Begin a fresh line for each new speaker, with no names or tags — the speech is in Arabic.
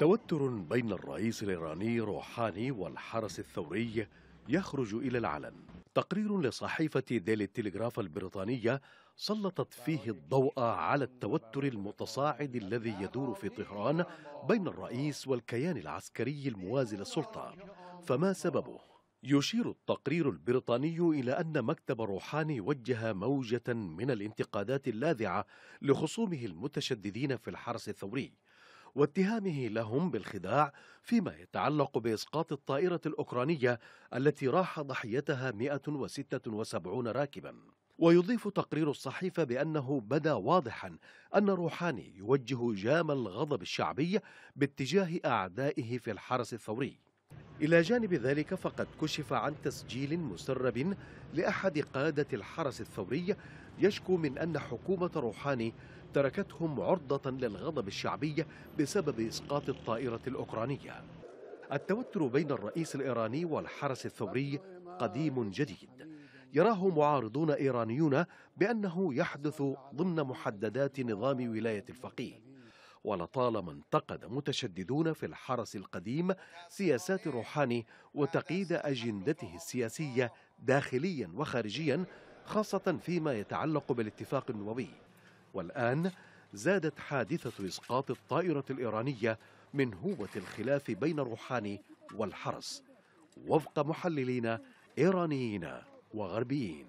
توتر بين الرئيس الإيراني روحاني والحرس الثوري يخرج إلى العلن تقرير لصحيفة ديلي التلغراف البريطانية سلطت فيه الضوء على التوتر المتصاعد الذي يدور في طهران بين الرئيس والكيان العسكري الموازي للسلطة فما سببه؟ يشير التقرير البريطاني إلى أن مكتب روحاني وجه موجة من الانتقادات اللاذعة لخصومه المتشددين في الحرس الثوري واتهامه لهم بالخداع فيما يتعلق بإسقاط الطائرة الأوكرانية التي راح ضحيتها 176 راكباً ويضيف تقرير الصحيفة بأنه بدا واضحا أن روحاني يوجه جام الغضب الشعبي باتجاه أعدائه في الحرس الثوري إلى جانب ذلك فقد كشف عن تسجيل مسرب لأحد قادة الحرس الثوري يشكو من أن حكومة روحاني تركتهم عرضة للغضب الشعبي بسبب إسقاط الطائرة الأوكرانية التوتر بين الرئيس الإيراني والحرس الثوري قديم جديد يراه معارضون إيرانيون بأنه يحدث ضمن محددات نظام ولاية الفقيه ولطالما انتقد متشددون في الحرس القديم سياسات روحاني وتقييد أجندته السياسية داخليا وخارجيا خاصة فيما يتعلق بالاتفاق النووي والآن زادت حادثة إسقاط الطائرة الإيرانية من هوة الخلاف بين الروحاني والحرس وفق محللين إيرانيين وغربيين